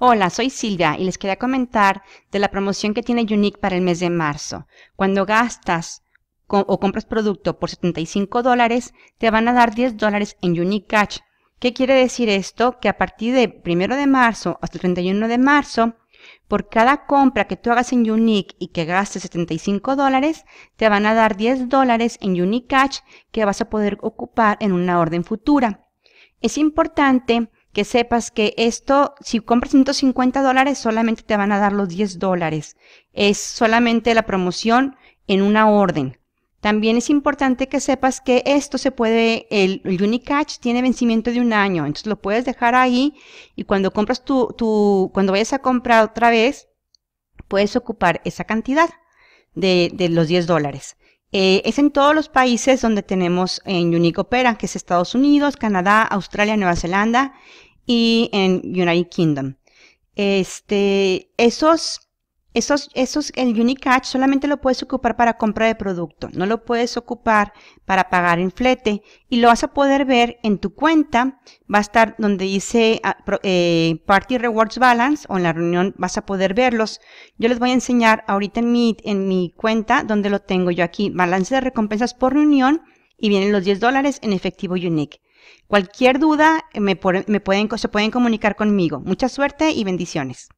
Hola, soy Silvia y les quería comentar de la promoción que tiene Unique para el mes de marzo. Cuando gastas o compras producto por 75 dólares, te van a dar 10 dólares en Unique Cash. ¿Qué quiere decir esto? Que a partir de 1 de marzo hasta el 31 de marzo, por cada compra que tú hagas en Unique y que gastes 75 dólares, te van a dar 10 dólares en Unique Cash que vas a poder ocupar en una orden futura. Es importante que sepas que esto, si compras 150 dólares, solamente te van a dar los 10 dólares. Es solamente la promoción en una orden. También es importante que sepas que esto se puede, el, UniCatch tiene vencimiento de un año, entonces lo puedes dejar ahí y cuando compras tu, tu cuando vayas a comprar otra vez, puedes ocupar esa cantidad de, los 10 dólares. Eh, es en todos los países donde tenemos en Unique Opera, que es Estados Unidos, Canadá, Australia, Nueva Zelanda y en United Kingdom. Este, esos, esos, esos, el Unicash solamente lo puedes ocupar para compra de producto, no lo puedes ocupar para pagar en flete y lo vas a poder ver en tu cuenta, va a estar donde dice ah, eh, Party Rewards Balance o en la reunión vas a poder verlos. Yo les voy a enseñar ahorita en mi, en mi cuenta donde lo tengo yo aquí, balance de recompensas por reunión y vienen los 10 dólares en efectivo unique. Cualquier duda eh, me, pueden, se pueden comunicar conmigo. Mucha suerte y bendiciones.